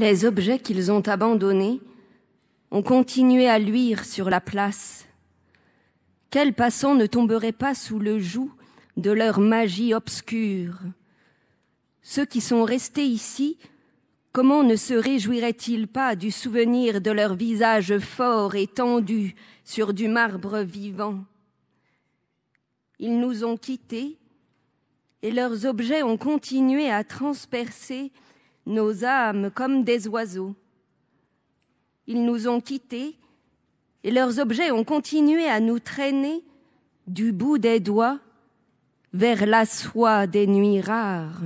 Les objets qu'ils ont abandonnés ont continué à luire sur la place. Quel passant ne tomberait pas sous le joug de leur magie obscure Ceux qui sont restés ici, comment ne se réjouiraient-ils pas du souvenir de leurs visage fort et tendus sur du marbre vivant Ils nous ont quittés et leurs objets ont continué à transpercer nos âmes comme des oiseaux. Ils nous ont quittés et leurs objets ont continué à nous traîner du bout des doigts vers la soie des nuits rares.